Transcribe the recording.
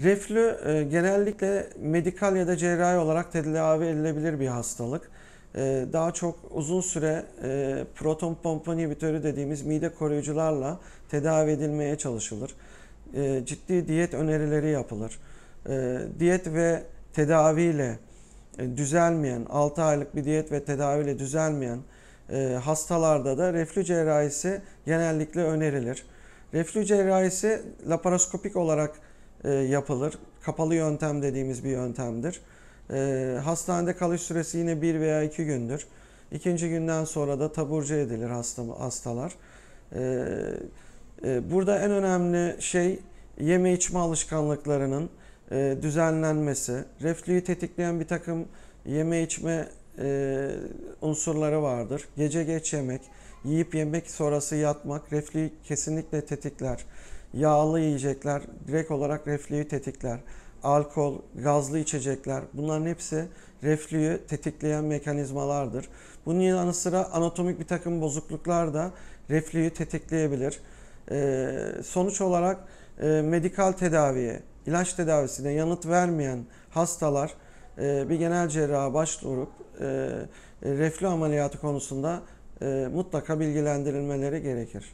Reflü e, genellikle medikal ya da cerrahi olarak tedavi edilebilir bir hastalık. E, daha çok uzun süre e, proton pompa inhibitörü dediğimiz mide koruyucularla tedavi edilmeye çalışılır. ciddi diyet önerileri yapılır. diyet ve tedaviyle düzelmeyen, 6 aylık bir diyet ve tedaviyle düzelmeyen hastalarda da reflü cerrahisi genellikle önerilir. Reflü cerrahisi laparoskopik olarak e, yapılır. Kapalı yöntem dediğimiz bir yöntemdir. E, hastanede kalış süresi yine bir veya iki gündür. İkinci günden sonra da taburcu edilir hasta, hastalar. E, burada en önemli şey yeme içme alışkanlıklarının düzenlenmesi. Reflüyü tetikleyen bir takım yeme içme unsurları vardır. Gece geç yemek, yiyip yemek sonrası yatmak reflüyü kesinlikle tetikler. Yağlı yiyecekler direkt olarak reflüyü tetikler. Alkol, gazlı içecekler bunların hepsi reflüyü tetikleyen mekanizmalardır. Bunun yanı sıra anatomik bir takım bozukluklar da reflüyü tetikleyebilir. Ee, sonuç olarak e, medikal tedaviye, ilaç tedavisine yanıt vermeyen hastalar e, bir genel cerraha başvurup e, reflü ameliyatı konusunda mutlaka bilgilendirilmeleri gerekir.